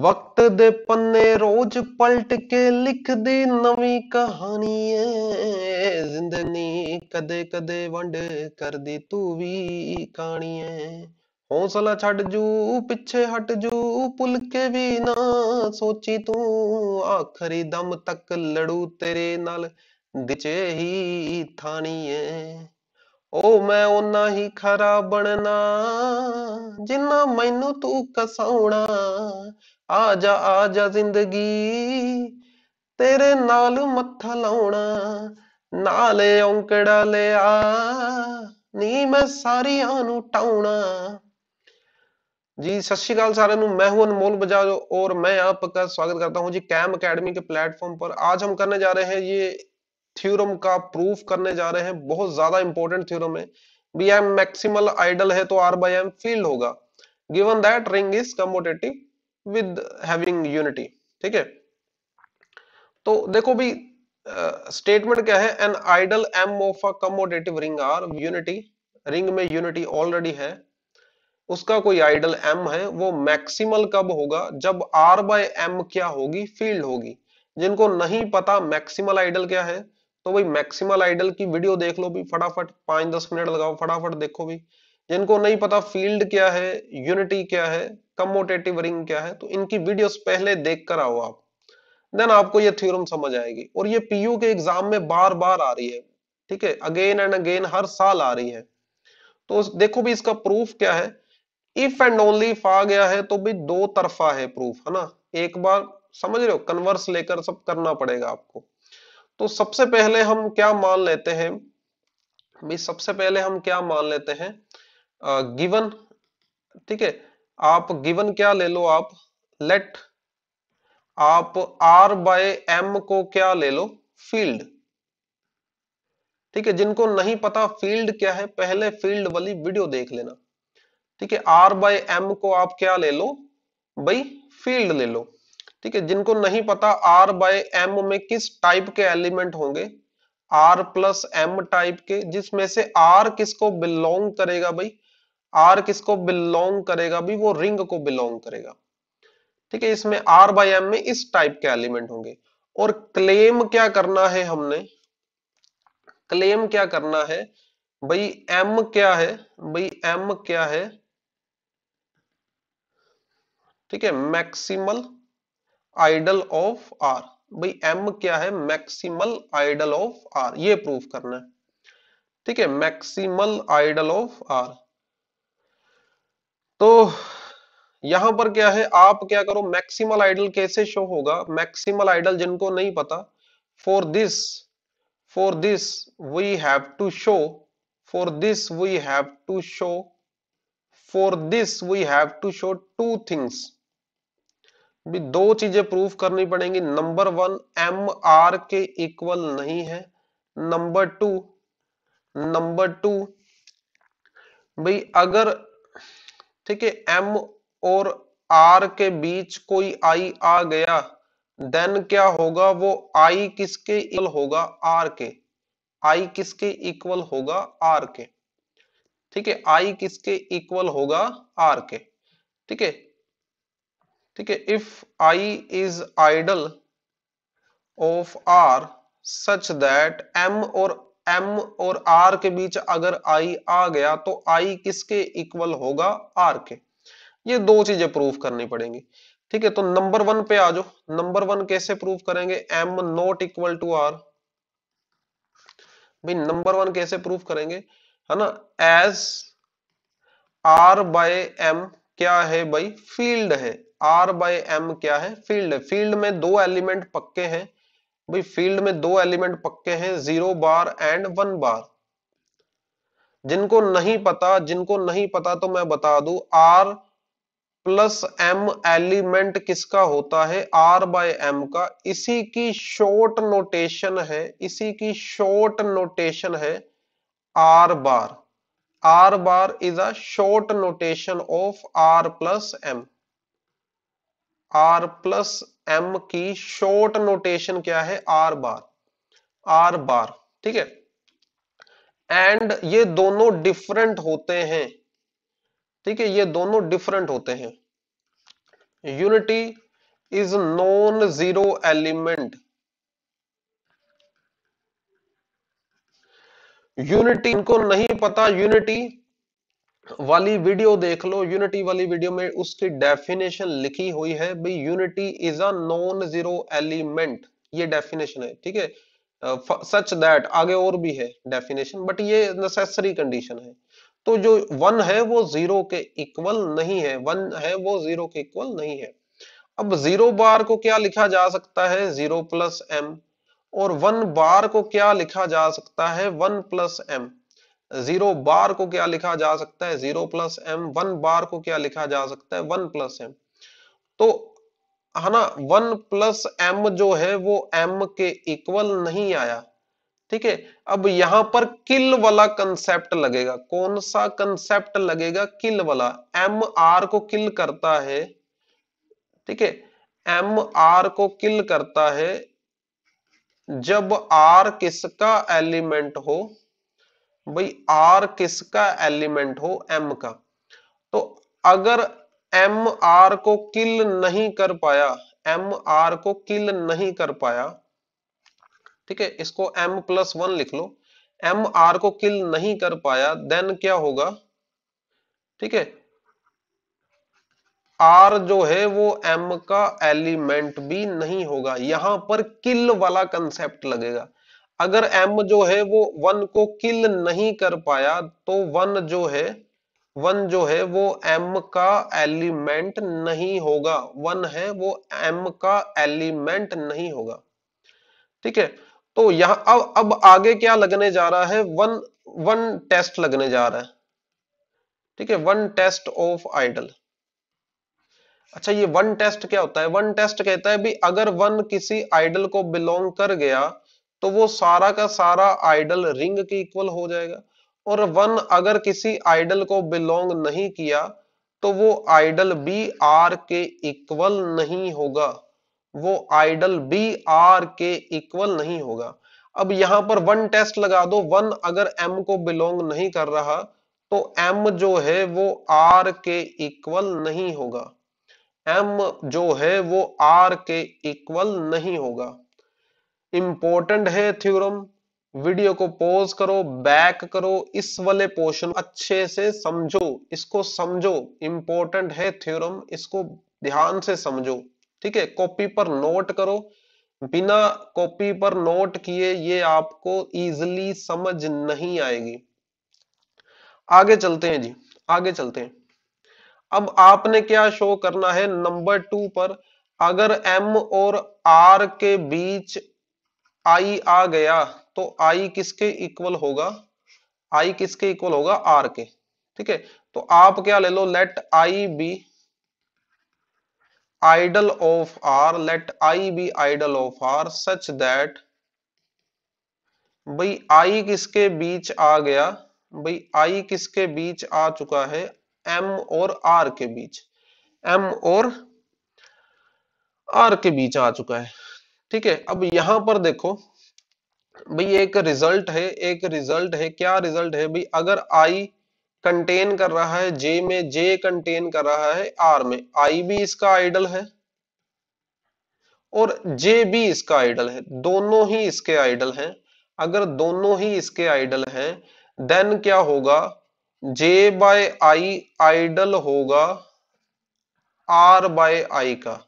ਵਕਤ ਦੇ ਪੰਨੇ ਰੋਜ਼ ਪਲਟ ਕੇ ਲਿਖਦੀ ਨਵੀਂ ਕਹਾਣੀ ਏ ਜ਼ਿੰਦਗੀ ਕਦੇ ਕਦੇ ਵੰਡ ਕਰਦੀ ਤੂੰ ਵੀ ਕਹਾਣੀ ਏ ਹੌਸਲਾ ਛੱਡ ਜੂ ਪਿੱਛੇ ਹਟ ਜੂ ਪੁੱਲ ਕੇ ਵੀ ਨਾ ਸੋਚੀ ਤੂੰ ਆਖਰੀ ਦਮ ਤੱਕ ਲੜੂ ਤੇਰੇ ਨਾਲ ਦਿਚੇ ਹੀ ਥਾਣੀ ਏ ਓ ਮੈਂ ਉਨਾ ਹੀ ਖਰਾ ਬਣਨਾ ਜਿੰਨਾ ਮੈਨੂੰ ਤੂੰ ਕਸਾਉਣਾ ਆਜਾ ਆਜਾ ਜ਼ਿੰਦਗੀ ਤੇਰੇ ਨਾਲ ਮੱਥਾ ਲਾਉਣਾ ਨਾਲੇ ਔਂਕੜਾ ਲਿਆ ਨੀ ਮੈਂ ਸਾਰਿਆਂ ਨੂੰ ਟਾਉਣਾ जी सत श्रीकाल सारे मैं हूं अनमोल बजाज और मैं आपका स्वागत करता हूं जी कैम अकेडमी के प्लेटफॉर्म पर आज हम करने जा रहे हैं ये थ्योरम का प्रूफ करने जा रहे हैं बहुत ज्यादा इंपॉर्टेंट थ्योरम है बी एम मैक्सिमल आइडल है तो आर बाई एम फील्ड होगा given that ring is commutative with having unity ठीक है तो देखो भी स्टेटमेंट uh, क्या है an ideal M of a commutative ring R unity ring में यूनिटी ऑलरेडी है उसका कोई आइडल एम है वो मैक्सिमल कब होगा जब आर बाय एम क्या होगी फील्ड होगी जिनको नहीं पता मैक्सिमल आइडल क्या है तो भाई मैक्सिमल आइडल की वीडियो देख लो भी फटाफट पांच दस मिनट लगाओ फटाफट देखो भी जिनको नहीं पता फील्ड क्या है यूनिटी क्या है कमोटेटिव रिंग क्या है तो इनकी वीडियोस पहले देख कर आओ आप देन आपको ये थ्योरम समझ आएगी और ये पीयू के एग्जाम में बार बार आ रही है ठीक है अगेन एंड अगेन हर साल आ रही है तो देखो भी इसका प्रूफ क्या है इफ एंड ओनली इफ आ गया है तो भी दो तरफा है प्रूफ है ना एक बार समझ रहे हो कन्वर्स लेकर सब करना पड़ेगा आपको तो सबसे पहले हम क्या मान लेते हैं भी सबसे पहले हम क्या मान लेते हैं गिवन ठीक है आप गिवन क्या ले लो आप लेट आप आर बाय एम को क्या ले लो फील्ड ठीक है जिनको नहीं पता फील्ड क्या है पहले फील्ड वाली वीडियो देख लेना ठीक है आर बाय एम को आप क्या ले लो भाई फील्ड ले लो ठीक है जिनको नहीं पता आर बाय एम में किस टाइप के एलिमेंट होंगे आर प्लस एम टाइप के जिसमें से आर किसको बिलोंग करेगा भाई आर किसको बिलोंग करेगा भी वो रिंग को बिलोंग करेगा ठीक है इसमें आर बाई एम में इस टाइप के एलिमेंट होंगे और क्लेम क्या करना है हमने क्लेम क्या करना है भाई एम क्या है भाई एम क्या है ठीक है maximal ideal of R by M क्या है मैक्सिमल आइडल ऑफ आर ये प्रूफ करना है ठीक है मैक्सिमल आइडल ऑफ आर तो यहां पर क्या है आप क्या करो मैक्सिमल आइडल कैसे शो होगा मैक्सिमल आइडल जिनको नहीं पता for this for this we have to show for this we have to show for this we have to show two things भी दो चीजें प्रूफ करनी पड़ेंगी नंबर वन एम आर के इक्वल नहीं है नंबर टू नंबर टू भाई अगर ठीक है एम और आर के बीच कोई आई आ गया देन क्या होगा वो आई किसके इक्वल होगा आर के आई किसके इक्वल होगा आर के ठीक है आई किसके इक्वल होगा आर के ठीक है ठीक है if I is ideal of R such that M और एम और आर के बीच अगर आई आ गया तो आई किसके इक्वल होगा आर के ये दो चीजें प्रूफ करनी पड़ेंगी ठीक है तो नंबर वन पे आ जाओ नंबर वन कैसे प्रूफ करेंगे M not equal to R भाई नंबर वन कैसे प्रूफ करेंगे है ना एज आर बाय एम क्या है भाई फील्ड है आर बाय एम क्या है फील्ड है फील्ड में दो एलिमेंट पक्के हैं भाई फील्ड में दो एलिमेंट पक्के हैं zero bar and one bar जिनको नहीं पता जिनको नहीं पता तो मैं बता दू आर प्लस एम एलिमेंट किसका होता है आर बाय एम का इसी की शॉर्ट नोटेशन है इसी की शॉर्ट नोटेशन है R bar R bar is a short notation of R plus M R plus M की शॉर्ट नोटेशन क्या है आर बार आर बार ठीक है एंड ये दोनों डिफरेंट होते हैं ठीक है ये दोनों डिफरेंट होते हैं unity is non zero element unity इनको नहीं पता यूनिटी वाली वीडियो देख लो यूनिटी वाली वीडियो में उसकी डेफिनेशन लिखी हुई है भाई unity is a non zero element ये डेफिनेशन है ठीक है सच दैट आगे और भी है डेफिनेशन बट ये नेसेसरी कंडीशन है तो जो वन है वो जीरो के इक्वल नहीं है वन है वो जीरो के इक्वल नहीं है अब जीरो बार को क्या लिखा जा सकता है जीरो प्लस एम और वन बार को क्या लिखा जा सकता है one plus M zero bar को क्या लिखा जा सकता है zero plus M one bar को क्या लिखा जा सकता है वन प्लस एम तो है ना वन प्लस एम जो है वो एम के इक्वल नहीं आया ठीक है अब यहां पर किल वाला कंसेप्ट लगेगा कौन सा कंसेप्ट लगेगा किल वाला एम आर को किल करता है ठीक है एम आर को किल करता है जब आर किसका एलिमेंट हो भाई आर किसका एलिमेंट हो एम का तो अगर एम आर को किल नहीं कर पाया एम आर को किल नहीं कर पाया ठीक है इसको एम प्लस वन लिख लो एम आर को किल नहीं कर पाया देन क्या होगा ठीक है आर जो है वो एम का एलिमेंट भी नहीं होगा यहां पर किल वाला कंसेप्ट लगेगा अगर एम जो है वो वन को किल नहीं कर पाया तो वन जो है वन जो है वो एम का एलिमेंट नहीं होगा वन है वो एम का एलिमेंट नहीं होगा ठीक है तो यहां अब अब आगे क्या लगने जा रहा है वन वन टेस्ट लगने जा रहा है ठीक है वन टेस्ट ऑफ आइडल अच्छा ये वन टेस्ट क्या होता है वन टेस्ट कहता है भी अगर वन किसी आइडल को बिलोंग कर गया तो वो सारा का सारा आइडल रिंग के इक्वल हो जाएगा और वन अगर किसी आइडल को बिलोंग नहीं किया तो वो आइडल बी आर के इक्वल नहीं होगा वो आइडल बी आर के इक्वल नहीं होगा अब यहां पर वन टेस्ट लगा दो वन अगर एम को बिलोंग नहीं कर रहा तो एम जो है वो आर के इक्वल नहीं होगा एम जो है वो आर के इक्वल नहीं होगा इंपॉर्टेंट है थ्योरम वीडियो को पॉज करो बैक करो इस वाले पोर्शन अच्छे से समझो इसको समझो इंपॉर्टेंट है थ्योरम इसको ध्यान से समझो ठीक है कॉपी पर नोट करो बिना कॉपी पर नोट किए ये आपको इजिली समझ नहीं आएगी आगे चलते हैं जी आगे चलते हैं अब आपने क्या शो करना है नंबर टू पर अगर एम और आर के बीच आई आ गया तो आई किसके इक्वल होगा आई किसके इक्वल होगा आर के ठीक है तो आप क्या ले लो let I be ideal of R let I be ideal of R such that भाई आई किसके बीच आ गया भाई आई किसके बीच आ चुका है एम और आर के बीच एम और आर के बीच आ चुका है ठीक है अब यहां पर देखो भाई एक रिजल्ट है एक रिजल्ट है क्या रिजल्ट है भाई अगर आई कंटेन कर रहा है जे में जे कंटेन कर रहा है आर में आई भी इसका आइडल है और जे भी इसका आइडल है दोनों ही इसके आइडल हैं अगर दोनों ही इसके आइडल हैं देन क्या होगा जे बाय आई आइडल होगा आर बाय आई का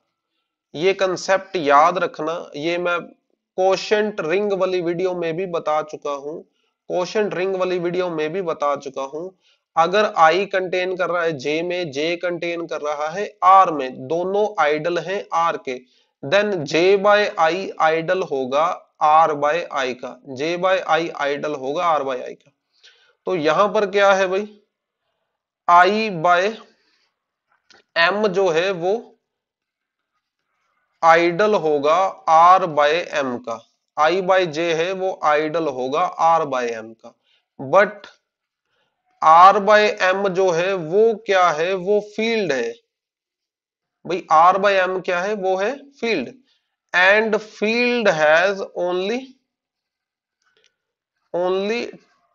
ये कंसेप्ट याद रखना ये मैं क्वेश्चन रिंग वाली वीडियो में भी बता चुका हूं क्वेश्चन रिंग वाली वीडियो में भी बता चुका हूं अगर आई कंटेन कर रहा है जे में जे कंटेन कर रहा है आर में दोनों आइडल हैं आर के then J by I ideal होगा आर बाय आई का जे बाय आई आइडल होगा आर बाय आई का तो यहां पर क्या है भाई आई बाय एम जो है वो आइडल होगा आर बाय एम का आई बाय जे है वो आइडल होगा आर बाय एम का बट आर बाय एम जो है वो क्या है वो फील्ड है भाई आर बाय एम क्या है वो है field and field has only only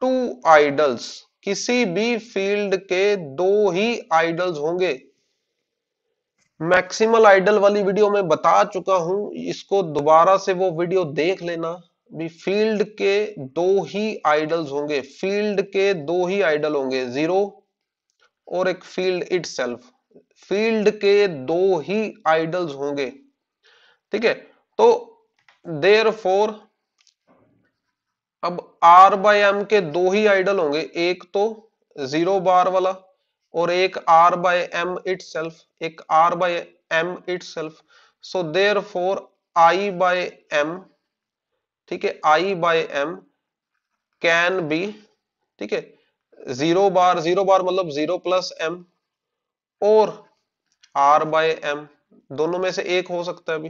two ideals किसी भी फील्ड के दो ही आइडल्स होंगे मैक्सिमल आइडल वाली वीडियो में बता चुका हूं इसको दोबारा से वो वीडियो देख लेना भी फील्ड के दो ही आइडल्स होंगे फील्ड के दो ही आइडल होंगे जीरो और एक फील्ड इट फील्ड के दो ही आइडल्स होंगे ठीक है तो देर फोर अब आर बाय एम के दो ही आइडल होंगे एक तो जीरो बार वाला और एक r by m itself एक r by m itself so therefore i by m ठीक है i by m can be ठीक है जीरो बार जीरो बार मतलब जीरो प्लस एम और आर बाय एम दोनों में से एक हो सकता है अभी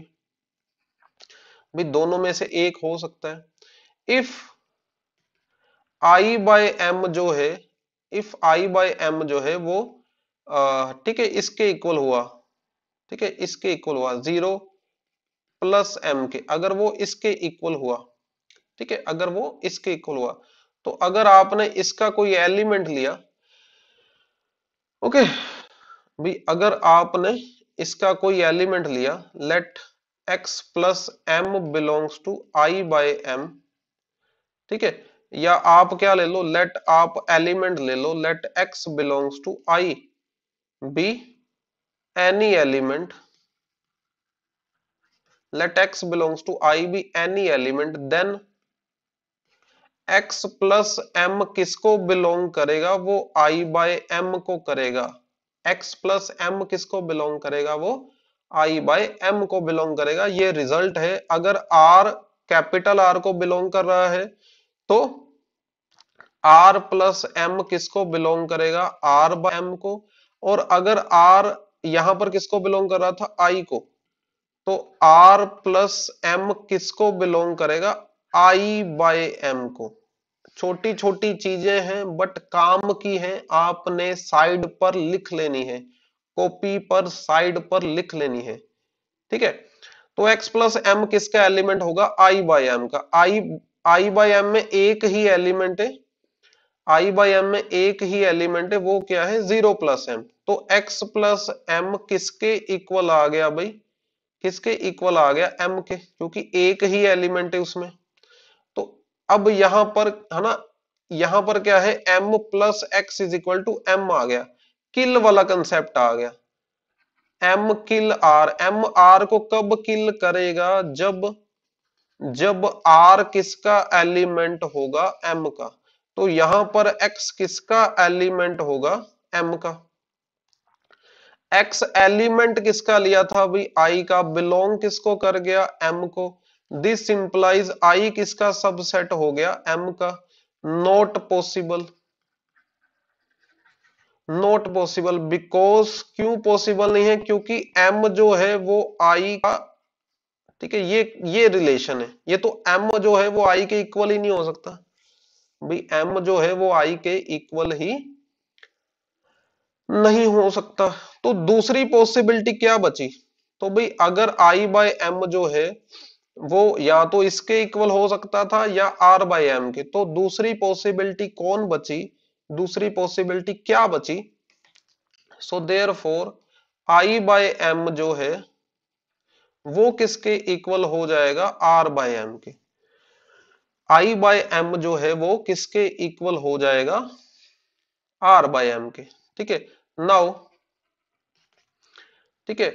भी दोनों में से एक हो सकता है इफ आई बाय एम जो है इफ आई बाय एम जो है वो ठीक है इसके इक्वल हुआ ठीक है इसके इक्वल हुआ जीरो प्लस एम के अगर वो इसके इक्वल हुआ ठीक है अगर वो इसके इक्वल हुआ तो अगर आपने इसका कोई एलिमेंट लिया ओके भी अगर आपने इसका कोई एलिमेंट लिया let x plus M belongs to I by M ठीक है या आप क्या ले लो लेट आप एलिमेंट ले लो let x belongs to I be any element let x belong to I be any element then x plus M किसको बिलोंग करेगा वो आई बाय एम को करेगा एक्स प्लस एम किसको बिलोंग करेगा वो आई बाय एम को belong करेगा ये रिजल्ट है अगर आर कैपिटल आर को बिलोंग कर रहा है तो आर प्लस एम किसको बिलोंग करेगा आर बाय एम को और अगर आर यहां पर किसको बिलोंग कर रहा था आई को तो आर प्लस एम किसको बिलोंग करेगा आई बाय एम को छोटी छोटी चीजें हैं बट काम की हैं आपने साइड पर लिख लेनी है कॉपी पर साइड पर लिख लेनी है ठीक है तो x प्लस एम किसका एलिमेंट होगा i बाय एम का i i बाय एम में एक ही एलिमेंट है आई बाई एम में एक ही एलिमेंट है वो क्या है जीरो प्लस एम तो एक्स प्लस एम किसके इक्वल आ गया भाई किसके इक्वल आ गया एम के क्योंकि एक ही एलिमेंट है उसमें तो अब यहां पर है ना यहां पर क्या है M plus x is equal to M आ गया किल वाला कंसेप्ट आ गया M kill R M R को कब किल करेगा जब जब आर किसका एलिमेंट होगा एम का तो यहां पर x किसका एलिमेंट होगा m का x एलिमेंट किसका लिया था भाई i का बिलोंग किसको कर गया m को दिस इंप्लाइज i किसका सबसेट हो गया m का not possible not possible because क्यों पॉसिबल नहीं है क्योंकि m जो है वो i का ठीक है ये ये रिलेशन है ये तो m जो है वो i के इक्वल ही नहीं हो सकता भाई m जो है वो आई के इक्वल ही नहीं हो सकता तो दूसरी पॉसिबिलिटी क्या बची तो भाई अगर आई बाय एम जो है वो या तो इसके इक्वल हो सकता था या आर बाय एम के तो दूसरी पॉसिबिलिटी कौन बची दूसरी पॉसिबिलिटी क्या बची so therefore I by M जो है वो किसके इक्वल हो जाएगा आर बाय एम के आई बाय एम जो है वो किसके इक्वल हो जाएगा आर बाय एम के ठीक है नाउ ठीक है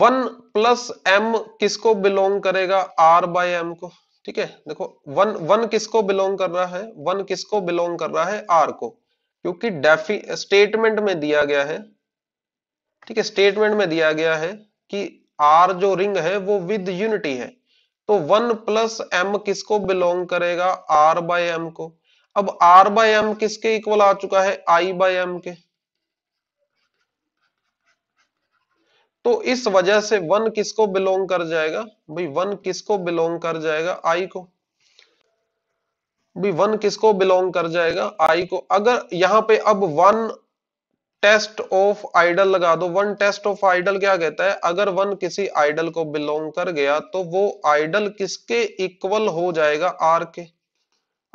वन प्लस एम किसको बिलोंग करेगा आर बाय एम को ठीक है देखो वन वन किसको बिलोंग कर रहा है वन किसको बिलोंग कर रहा है आर को क्योंकि डेफी स्टेटमेंट में दिया गया है ठीक है स्टेटमेंट में दिया गया है कि आर जो रिंग है वो विद यूनिटी है तो वन प्लस एम किसको बिलोंग करेगा आर बाय एम को अब आर बाय एम किसके इक्वल आ चुका है आई बाय एम के तो इस वजह से वन किसको बिलोंग कर जाएगा भाई वन किसको बिलोंग कर जाएगा आई को भाई वन किसको बिलोंग कर जाएगा आई को अगर यहां पे अब वन टेस्ट ऑफ आइडल लगा दो वन टेस्ट ऑफ आइडल क्या कहता है अगर वन किसी आइडल को बिलोंग कर गया तो वो आइडल किसके इक्वल हो जाएगा आर के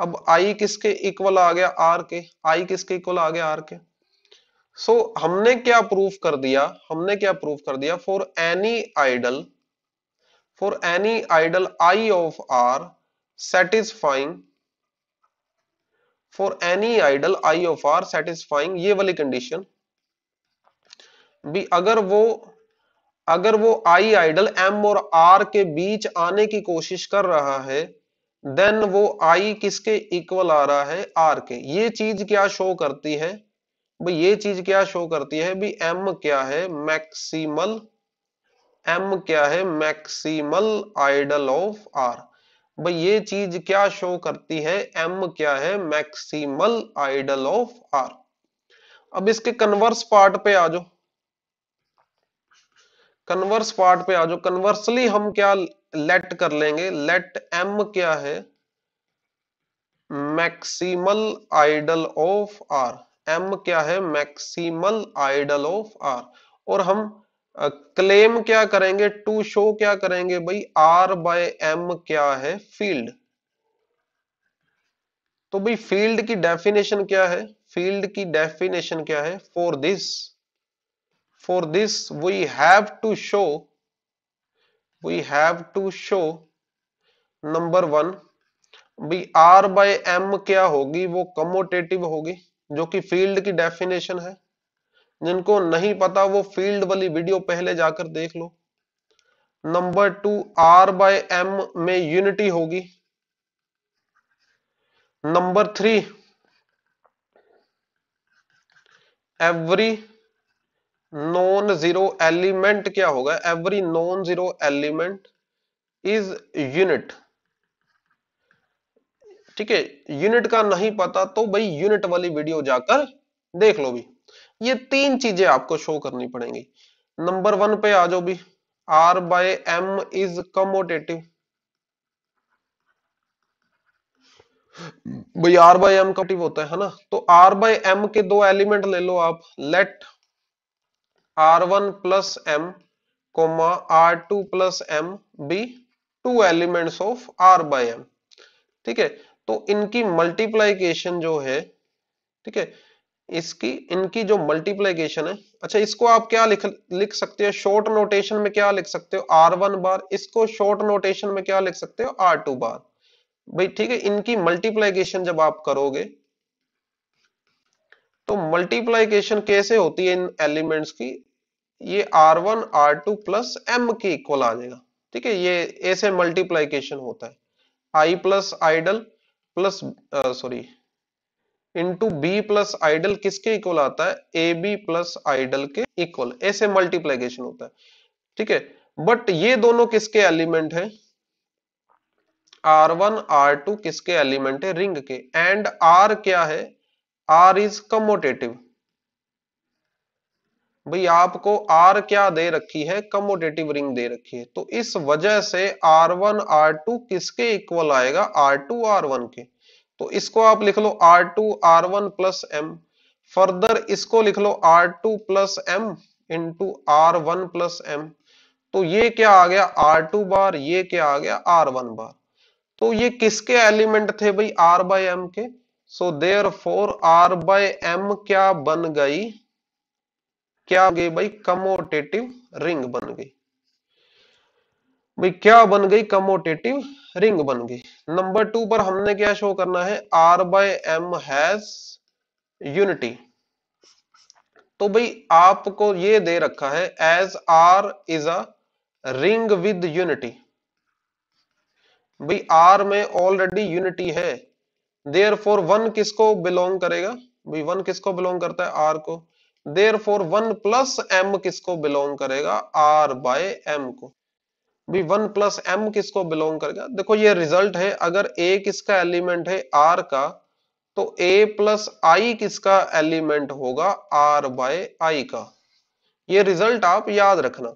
अब आई किसके इक्वल आ गया आर के आई किसके इक्वल आ गया आर के सो so, हमने क्या प्रूफ कर दिया हमने क्या प्रूफ कर दिया for any ideal for any ideal I of R satisfying for any ideal I of R satisfying ये वाली कंडीशन भी अगर वो अगर वो आई आइडल एम और आर के बीच आने की कोशिश कर रहा है देन वो आई किसके इक्वल आ रहा है आर के ये चीज क्या शो करती है भाई ये चीज क्या शो करती है भी एम क्या है मैक्सिमल एम क्या है मैक्सिमल आइडल ऑफ आर भाई ये चीज क्या शो करती है एम क्या है मैक्सिमल आइडल ऑफ आर अब इसके कन्वर्स पार्ट पे आ जाओ कन्वर्स पार्ट पे आ जाओ कन्वर्सली हम क्या लेट कर लेंगे लेट एम क्या है maximal ideal of R M क्या है मैक्सिमल आइडल ऑफ आर और हम क्लेम uh, क्या करेंगे टू शो क्या करेंगे भाई आर बाय एम क्या है फील्ड तो भाई फील्ड की डेफिनेशन क्या है फील्ड की डेफिनेशन क्या है for this for this we have to show we have to show number one B R by m क्या होगी वो कमोटेटिव होगी जो कि फील्ड की डेफिनेशन है जिनको नहीं पता वो फील्ड वाली वीडियो पहले जाकर देख लो number two R by m में यूनिटी होगी number three every non zero element क्या होगा every non zero element is unit ठीक है यूनिट का नहीं पता तो भाई यूनिट वाली वीडियो जाकर देख लो भी ये तीन चीजें आपको शो करनी पड़ेंगी नंबर वन पे आ जाओ भी R by M is commutative भाई आर बाय एम कमोटिव होता है ना तो आर बाय एम के दो एलिमेंट ले लो आप let R one plus M comma R two plus M be two elements of R by M ठीक है तो इनकी मल्टीप्लाइकेशन जो है ठीक है इसकी इनकी जो मल्टीप्लाइकेशन है अच्छा इसको आप क्या लिख लिख सकते हो शॉर्ट नोटेशन में क्या लिख सकते हो आर वन बार इसको शॉर्ट नोटेशन में क्या लिख सकते हो आर टू बार भाई ठीक है इनकी मल्टीप्लाइकेशन जब आप करोगे तो मल्टीप्लाइकेशन कैसे होती है इन एलिमेंट्स की ये R one R two plus M के इक्वल आ जाएगा ठीक है ये ऐसे मल्टीप्लाइकेशन होता है I plus ideal plus sorry into B plus ideal किसके इक्वल आता है ए बी प्लस आइडल के इक्वल ऐसे मल्टीप्लाइकेशन होता है ठीक है बट ये दोनों किसके एलिमेंट है आर वन आर टू किसके एलिमेंट है रिंग के एंड आर क्या है आर इज कमोटेटिव भाई आपको आर क्या दे रखी है कमोटेटिव रिंग दे रखी है तो इस वजह से आर वन आर टू किसके इक्वल आएगा आर टू आर वन के तो इसको आप लिख लो R two R one plus M further इसको लिख लो R two plus M into R one plus M तो ये क्या आ गया आर टू बार ये क्या आ गया आर वन बार तो ये किसके एलिमेंट थे भाई आर बाय एम के so therefore R by M क्या बन गई क्या गई भाई कमोटेटिव रिंग बन गई भाई क्या बन गई कमोटेटिव रिंग बन गई नंबर टू पर हमने क्या शो करना है R by M has unity तो भाई आपको ये दे रखा है as R is a ring with unity भाई आर में ऑलरेडी यूनिटी है देयर फोर वन किसको बिलोंग करेगा भाई वन किसको बिलोंग करता है आर को therefore one plus M किसको बिलोंग करेगा आर बाय एम को भी वन प्लस एम किसको बिलोंग करेगा देखो ये रिजल्ट है अगर ए किसका एलिमेंट है आर का तो ए प्लस आई किसका एलिमेंट होगा आर बाय आई का ये रिजल्ट आप याद रखना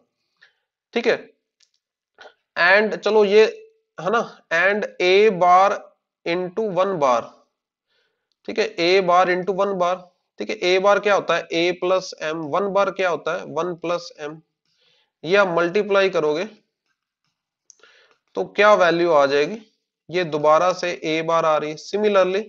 ठीक है एंड चलो ये है ना and A bar into one bar ठीक है ए बार इंटू वन बार ठीक है ए बार क्या होता है A plus M one bar क्या होता है वन प्लस एम ये आप मल्टीप्लाई करोगे तो क्या वैल्यू आ जाएगी ये दोबारा से ए बार आ रही है similarly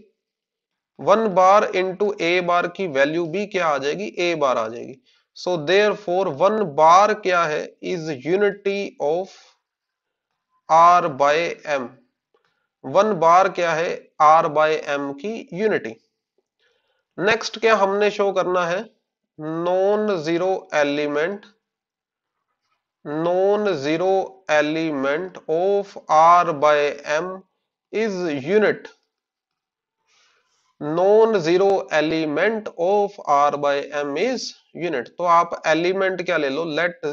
one bar into A bar की वैल्यू भी क्या आ जाएगी ए बार आ जाएगी so therefore one bar क्या है is unity of R by M one bar क्या है आर बाय एम की यूनिटी नेक्स्ट क्या हमने शो करना है non zero element non zero element of R by M is unit non zero element of R by M is unit तो आप element क्या ले लो लेट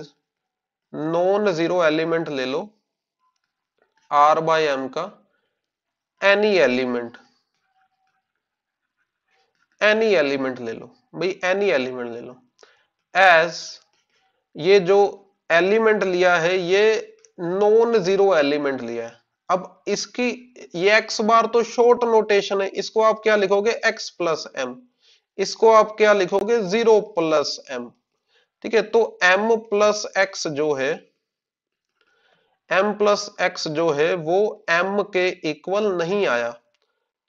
नॉन जीरो एलिमेंट ले लो आर बाय एम का एनी एलिमेंट एनी एलिमेंट ले लो भाई एनी एलिमेंट ले लो एज ये जो एलिमेंट लिया है ये नॉन जीरो एलिमेंट लिया है अब इसकी ये एक्स बार तो शॉर्ट नोटेशन है इसको आप क्या लिखोगे एक्स प्लस एम इसको आप क्या लिखोगे जीरो प्लस एम ठीक है तो एम प्लस एक्स जो है m प्लस एक्स जो है वो m के इक्वल नहीं आया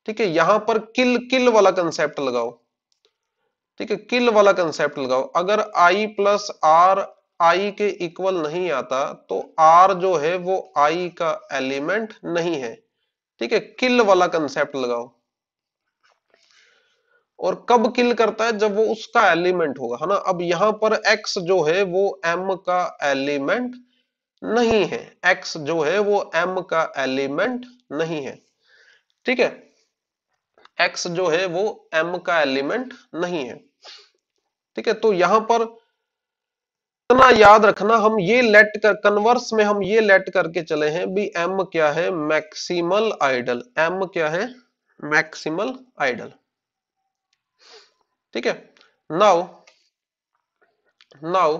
ठीक है यहां पर किल किल वाला कंसेप्ट लगाओ ठीक है किल वाला कंसेप्ट लगाओ अगर i प्लस आर आई के इक्वल नहीं आता तो r जो है वो i का एलिमेंट नहीं है ठीक है किल वाला कंसेप्ट लगाओ और कब किल करता है जब वो उसका एलिमेंट होगा है ना अब यहां पर x जो है वो m का एलिमेंट नहीं है एक्स जो है वो एम का एलिमेंट नहीं है ठीक है एक्स जो है वो एम का एलिमेंट नहीं है ठीक है तो यहां पर इतना याद रखना हम ये लेट कर कन्वर्स में हम ये लेट करके चले हैं भी एम क्या है मैक्सिमल आइडल एम क्या है मैक्सिमल आइडल ठीक है नाउ नाउ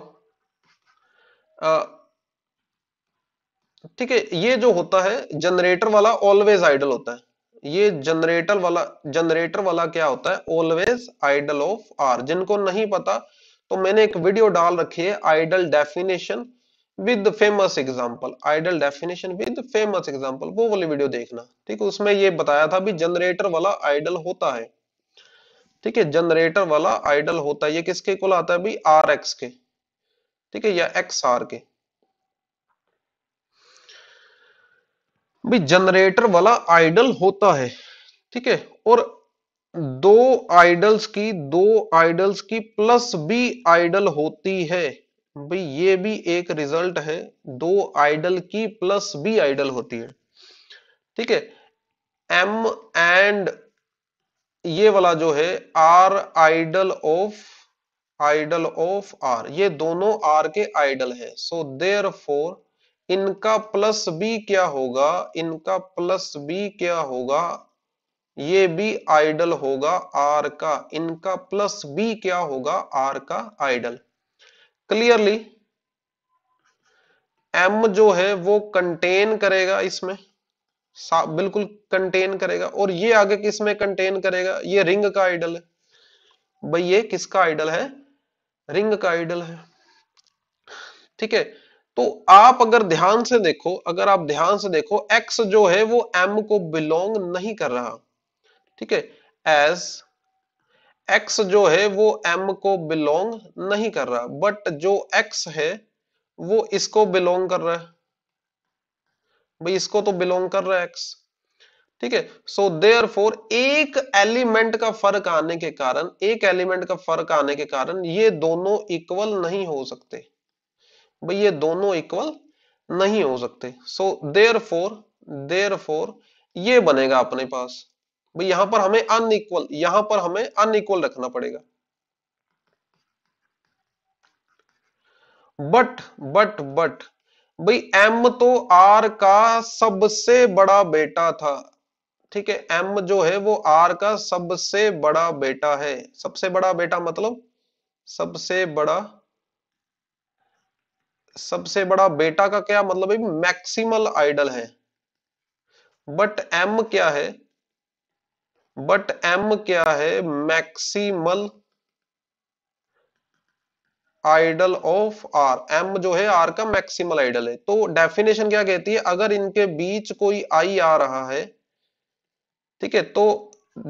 ठीक है ये जो होता है जनरेटर वाला ऑलवेज आइडल होता है ये जनरेटर वाला जनरेटर वाला क्या होता है ऑलवेज आइडल ऑफ आर जिनको नहीं पता तो मैंने एक वीडियो डाल रखी है ideal definition with famous example ideal definition with famous example वो वाली वीडियो देखना ठीक है उसमें ये बताया था भी जनरेटर वाला आइडल होता है ठीक है जनरेटर वाला आइडल होता है ये किसके कुल आता है भी आर एक्स के ठीक है या एक्स आर के भी जनरेटर वाला आइडल होता है ठीक है और दो आइडल्स की दो आइडल्स की प्लस भी आइडल होती है भाई ये भी एक रिजल्ट है दो आइडल की प्लस भी आइडल होती है ठीक है एम एंड ये वाला जो है R ideal of ideal of R ये दोनों आर के आइडल है सो देयर फोर इनका प्लस बी क्या होगा इनका प्लस बी क्या होगा ये भी आइडल होगा आर का इनका प्लस बी क्या होगा आर का आइडल क्लियरली एम जो है वो कंटेन करेगा इसमें बिल्कुल कंटेन करेगा और ये आगे किस में कंटेन करेगा ये रिंग का आइडल है भाई ये किसका आइडल है रिंग का आइडल है ठीक है तो आप अगर ध्यान से देखो अगर आप ध्यान से देखो एक्स जो है वो एम को बिलोंग नहीं कर रहा ठीक है एस एक्स जो है वो एम को बिलोंग नहीं कर रहा बट जो एक्स है वो इसको बिलोंग कर रहा है भाई इसको तो बिलोंग कर रहा है एक्स ठीक है सो देयर फोर एक एलिमेंट का फर्क आने के कारण एक एलिमेंट का फर्क आने के कारण ये दोनों इक्वल नहीं हो सकते भाई ये दोनों इक्वल नहीं हो सकते सो देर फोर देर फोर ये बनेगा अपने पास भाई यहां पर हमें अनइक्वल यहां पर हमें अनइक्वल रखना पड़ेगा बट बट बट भाई एम तो आर का सबसे बड़ा बेटा था ठीक है एम जो है वो आर का सबसे बड़ा बेटा है सबसे बड़ा बेटा मतलब सबसे बड़ा सबसे बड़ा बेटा का क्या मतलब है मैक्सिमल आइडल है बट एम क्या है बट एम क्या है maximal ideal of R M जो है आर का मैक्सिमल आइडल है तो डेफिनेशन क्या कहती है अगर इनके बीच कोई आई आ रहा है ठीक है तो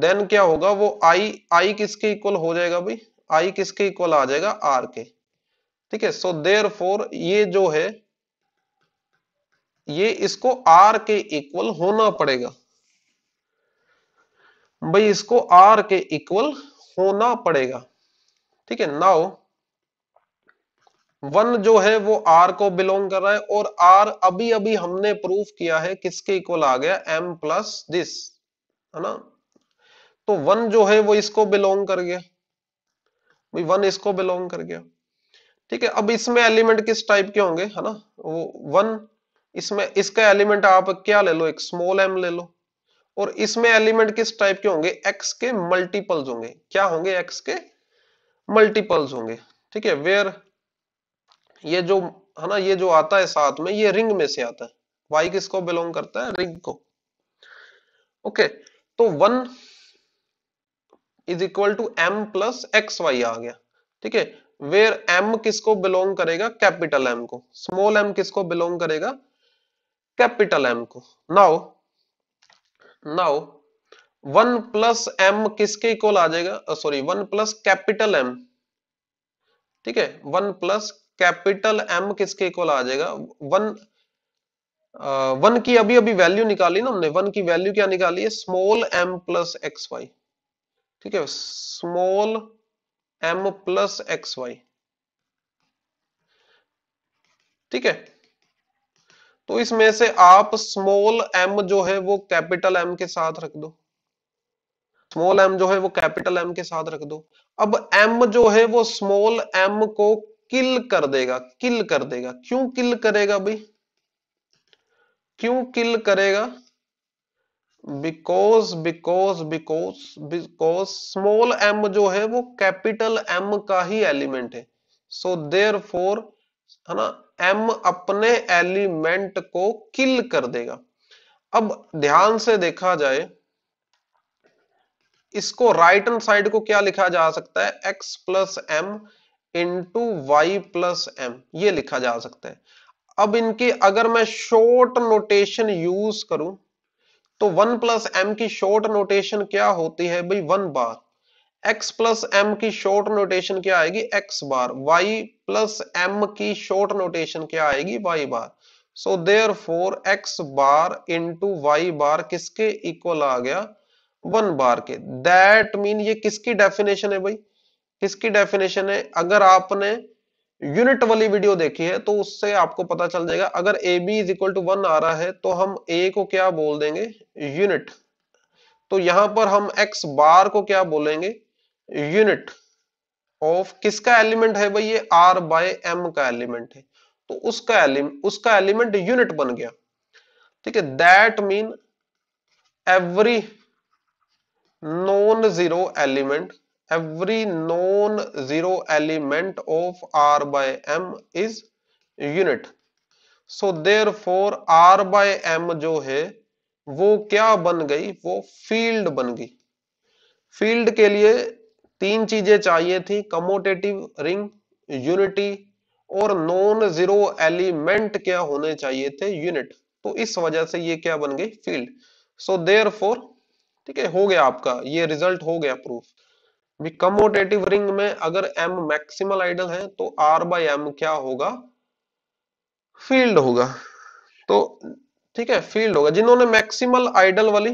देन क्या होगा वो आई आई किसके इक्वल हो जाएगा भाई आई किसके इक्वल आ जाएगा आर के ठीक है सो देर फोर ये जो है ये इसको आर के इक्वल होना पड़ेगा भाई इसको आर के इक्वल होना पड़ेगा ठीक है नाउ वन जो है वो आर को बिलोंग कर रहा है और आर अभी अभी हमने प्रूफ किया है किसके इक्वल आ गया एम प्लस दिस है ना तो वन जो है वो इसको बिलोंग कर गया वन इसको बिलोंग कर गया ठीक है अब इसमें एलिमेंट किस टाइप के होंगे है ना वो वन इसमें इसका एलिमेंट आप क्या ले लो एक स्मॉल एम ले लो और इसमें एलिमेंट किस टाइप के होंगे एक्स के मल्टीपल्स होंगे क्या होंगे एक्स के मल्टीपल्स होंगे ठीक है वेयर ये जो है ना ये जो आता है साथ में ये रिंग में से आता है वाई किसको बिलोंग करता है रिंग को ओके तो one is equal to M plus x y आ गया ठीक है वेयर एम किसको बिलोंग करेगा कैपिटल एम को स्मॉल एम किसको बिलोंग करेगा कैपिटल एम को now now one plus M किसके इक्वल आ जाएगा sorry one plus capital M ठीक है वन प्लस कैपिटल एम किसके इक्वल आ जाएगा वन वन की अभी अभी वैल्यू निकाली ना हमने वन की वैल्यू क्या निकाली है small m plus x y ठीक है small m plus x y ठीक है तो इसमें से आप स्मॉल एम जो है वो कैपिटल एम के साथ रख दो स्मॉल एम जो है वो कैपिटल एम के साथ रख दो अब एम जो है वो स्मॉल एम को किल कर देगा किल कर देगा क्यों किल करेगा भाई क्यों किल करेगा because because because because small m जो है वो कैपिटल एम का ही एलिमेंट है सो देयर फोर है ना एम अपने एलिमेंट को किल कर देगा अब ध्यान से देखा जाए इसको राइट हैंड साइड को क्या लिखा जा सकता है x plus M into y plus M ये लिखा जा सकता है अब इनकी अगर मैं शॉर्ट नोटेशन यूज करूं तो वन प्लस एम की शॉर्ट नोटेशन क्या होती है भाई one bar x plus M की शॉर्ट नोटेशन क्या आएगी x bar y plus M की शॉर्ट नोटेशन क्या आएगी y bar so therefore x bar into y bar किसके इक्वल आ गया वन बार के दैट मीन ये किसकी डेफिनेशन है भाई किसकी डेफिनेशन है अगर आपने यूनिट वाली वीडियो देखी है तो उससे आपको पता चल जाएगा अगर A B is equal to one आ रहा है तो हम ए को क्या बोल देंगे यूनिट तो यहां पर हम एक्स बार को क्या बोलेंगे यूनिट ऑफ किसका एलिमेंट है भाई ये आर बाय एम का एलिमेंट है तो उसका एलिमेंट उसका एलिमेंट यूनिट बन गया ठीक है that mean every non zero element every non zero element of R by m is unit so therefore R by M जो है वो क्या बन गई वो फील्ड बन गई फील्ड के लिए तीन चीजें चाहिए थी कमोटेटिव रिंग यूनिटी और नॉन जीरो एलिमेंट क्या होने चाहिए थे यूनिट तो इस वजह से ये क्या बन गई फील्ड सो देर फोर ठीक है हो गया आपका ये रिजल्ट हो गया प्रूफ कमोटेटिव रिंग में अगर एम मैक्सिमल आइडल है तो आर बाई एम क्या होगा फील्ड होगा तो ठीक है फील्ड होगा जिन्होंने मैक्सिमल आइडल वाली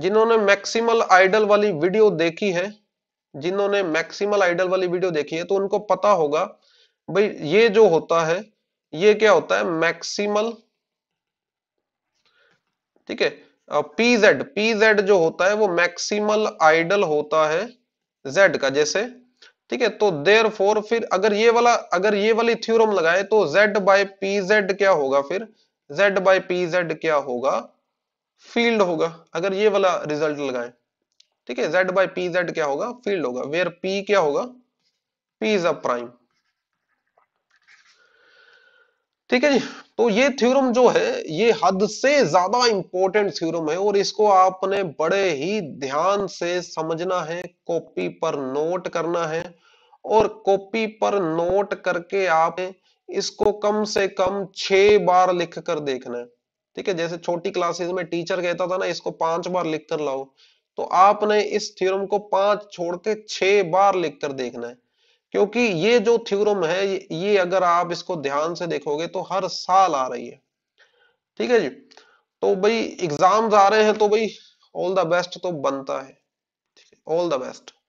जिन्होंने मैक्सिमल आइडल वाली वीडियो देखी है जिन्होंने मैक्सिमल आइडल वाली वीडियो देखी है तो उनको पता होगा भाई ये जो होता है ये क्या होता है मैक्सिमल ठीक है पीजेड पीजेड जो होता है वो मैक्सिमल आइडल होता है जेड का जैसे ठीक है तो देर फोर फिर अगर ये वाला अगर ये वाली थ्योरम लगाए तो z बाय पी जेड क्या होगा फिर z बाय पी जेड क्या होगा फील्ड होगा अगर ये वाला रिजल्ट लगाए ठीक है z बाय पी जेड क्या होगा फील्ड होगा वेयर p क्या होगा p इज अ प्राइम ठीक है जी तो ये थ्योरम जो है ये हद से ज्यादा इंपॉर्टेंट थ्योरम है और इसको आपने बड़े ही ध्यान से समझना है कॉपी पर नोट करना है और कॉपी पर नोट करके आप इसको कम से कम छह बार लिख कर देखना है ठीक है जैसे छोटी क्लासेस में टीचर कहता था ना इसको पांच बार लिख कर लाओ तो आपने इस थ्योरम को पांच छोड़ के छह बार लिख कर देखना है क्योंकि ये जो थ्योरम है ये अगर आप इसको ध्यान से देखोगे तो हर साल आ रही है ठीक है जी तो भाई एग्जाम्स आ रहे हैं तो भाई ऑल द बेस्ट तो बनता है ऑल द बेस्ट